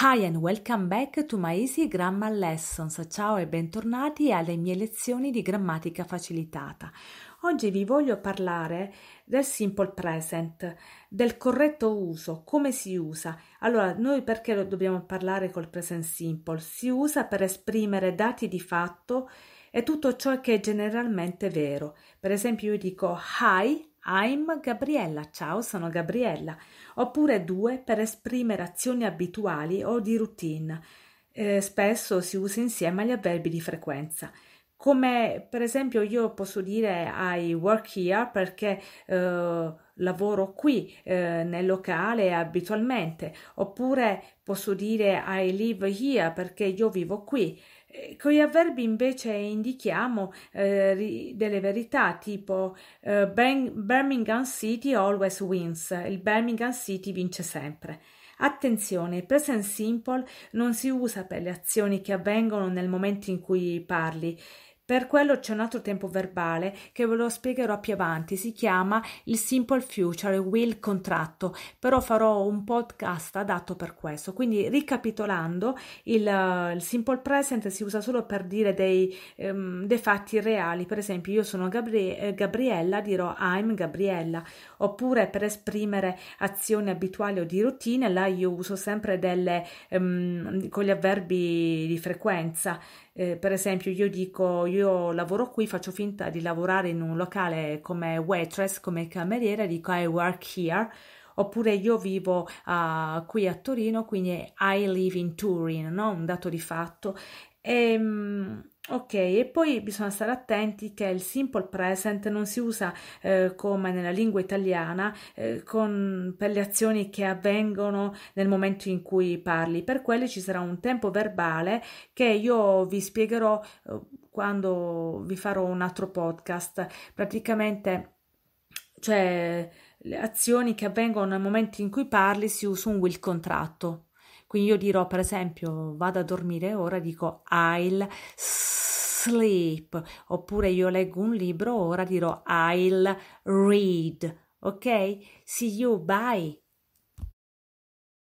Hi and welcome back to my Easy Grammar Lessons. Ciao e bentornati alle mie lezioni di grammatica facilitata. Oggi vi voglio parlare del simple present, del corretto uso, come si usa. Allora, noi perché lo dobbiamo parlare col present simple? Si usa per esprimere dati di fatto e tutto ciò che è generalmente vero. Per esempio, io dico hi I'm Gabriella, ciao sono Gabriella, oppure due per esprimere azioni abituali o di routine. Eh, spesso si usa insieme agli avverbi di frequenza. Come per esempio io posso dire I work here perché eh, lavoro qui eh, nel locale abitualmente, oppure posso dire I live here perché io vivo qui. Eh, Con gli avverbi invece indichiamo eh, delle verità tipo eh, Birmingham City always wins, il Birmingham City vince sempre. Attenzione, il present simple non si usa per le azioni che avvengono nel momento in cui parli, per quello c'è un altro tempo verbale che ve lo spiegherò più avanti, si chiama il Simple Future Will Contratto, però farò un podcast adatto per questo. Quindi ricapitolando, il, eh, il Simple Present si usa solo per dire dei, um, dei fatti reali, per esempio io sono Gabri- eh, Gabriella, dirò I'm Gabriella, oppure per esprimere azioni abituali o di routine, là io uso sempre delle, um, con gli avverbi di frequenza, eh, per esempio io dico... Io io lavoro qui, faccio finta di lavorare in un locale come waitress, come cameriera, dico I work here, oppure io vivo uh, qui a Torino, quindi I live in Turin, no? un dato di fatto, e, ehm, ok, e poi bisogna stare attenti che il simple present non si usa eh, come nella lingua italiana eh, con, per le azioni che avvengono nel momento in cui parli. Per quelli ci sarà un tempo verbale che io vi spiegherò eh, quando vi farò un altro podcast. Praticamente, cioè, le azioni che avvengono nel momento in cui parli si usa un will contratto. Quindi io dirò, per esempio, vado a dormire ora, dico I'll sleep, oppure io leggo un libro, ora dirò I'll read, ok? See you, bye!